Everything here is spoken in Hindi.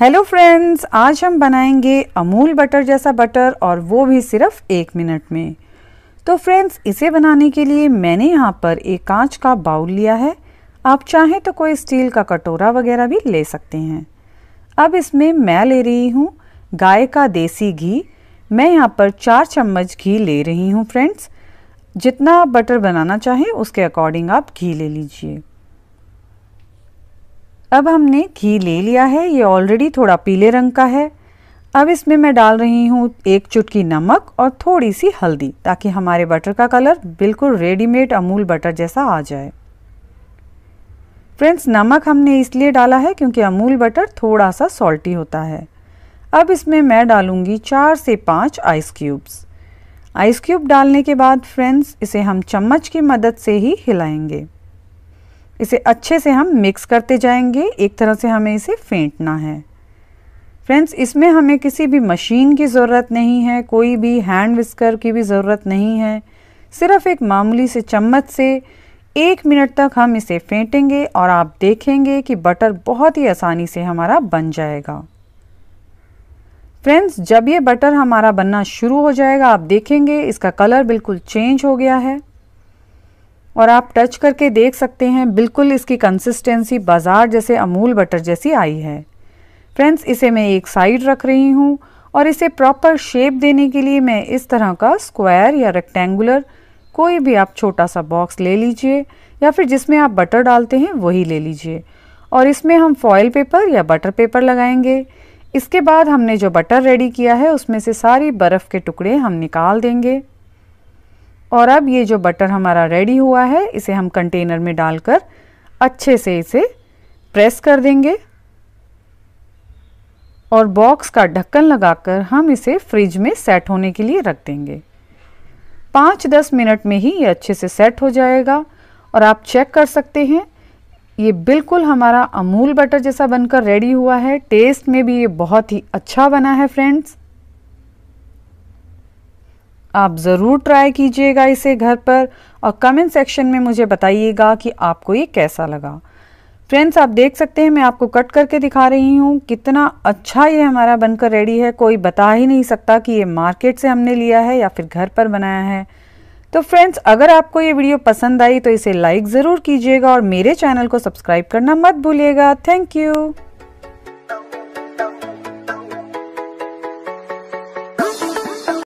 हेलो फ्रेंड्स आज हम बनाएंगे अमूल बटर जैसा बटर और वो भी सिर्फ एक मिनट में तो फ्रेंड्स इसे बनाने के लिए मैंने यहाँ पर एक कांच का बाउल लिया है आप चाहें तो कोई स्टील का कटोरा वगैरह भी ले सकते हैं अब इसमें मैं ले रही हूँ गाय का देसी घी मैं यहाँ पर चार चम्मच घी ले रही हूँ फ्रेंड्स जितना आप बटर बनाना चाहें उसके अकॉर्डिंग आप घी ले लीजिए अब हमने घी ले लिया है ये ऑलरेडी थोड़ा पीले रंग का है अब इसमें मैं डाल रही हूँ एक चुटकी नमक और थोड़ी सी हल्दी ताकि हमारे बटर का कलर बिल्कुल रेडीमेड अमूल बटर जैसा आ जाए फ्रेंड्स नमक हमने इसलिए डाला है क्योंकि अमूल बटर थोड़ा सा सॉल्टी होता है अब इसमें मैं डालूंगी चार से पाँच आइस क्यूब्स आइस क्यूब डालने के बाद फ्रेंड्स इसे हम चम्मच की मदद से ही हिलाएंगे इसे अच्छे से हम मिक्स करते जाएंगे एक तरह से हमें इसे फेंटना है फ्रेंड्स इसमें हमें किसी भी मशीन की ज़रूरत नहीं है कोई भी हैंड विस्कर की भी ज़रूरत नहीं है सिर्फ एक मामूली से चम्मच से एक मिनट तक हम इसे फेंटेंगे और आप देखेंगे कि बटर बहुत ही आसानी से हमारा बन जाएगा फ्रेंड्स जब ये बटर हमारा बनना शुरू हो जाएगा आप देखेंगे इसका कलर बिल्कुल चेंज हो गया है और आप टच करके देख सकते हैं बिल्कुल इसकी कंसिस्टेंसी बाज़ार जैसे अमूल बटर जैसी आई है फ्रेंड्स इसे मैं एक साइड रख रही हूँ और इसे प्रॉपर शेप देने के लिए मैं इस तरह का स्क्वायर या रेक्टेंगुलर कोई भी आप छोटा सा बॉक्स ले लीजिए या फिर जिसमें आप बटर डालते हैं वही ले लीजिए और इसमें हम फॉयल पेपर या बटर पेपर लगाएंगे इसके बाद हमने जो बटर रेडी किया है उसमें से सारी बर्फ़ के टुकड़े हम निकाल देंगे और अब ये जो बटर हमारा रेडी हुआ है इसे हम कंटेनर में डालकर अच्छे से इसे प्रेस कर देंगे और बॉक्स का ढक्कन लगाकर हम इसे फ्रिज में सेट होने के लिए रख देंगे पाँच दस मिनट में ही ये अच्छे से सेट हो जाएगा और आप चेक कर सकते हैं ये बिल्कुल हमारा अमूल बटर जैसा बनकर रेडी हुआ है टेस्ट में भी ये बहुत ही अच्छा बना है फ्रेंड्स आप ज़रूर ट्राई कीजिएगा इसे घर पर और कमेंट सेक्शन में मुझे बताइएगा कि आपको ये कैसा लगा फ्रेंड्स आप देख सकते हैं मैं आपको कट करके दिखा रही हूँ कितना अच्छा ये हमारा बनकर रेडी है कोई बता ही नहीं सकता कि ये मार्केट से हमने लिया है या फिर घर पर बनाया है तो फ्रेंड्स अगर आपको ये वीडियो पसंद आई तो इसे लाइक ज़रूर कीजिएगा और मेरे चैनल को सब्सक्राइब करना मत भूलिएगा थैंक यू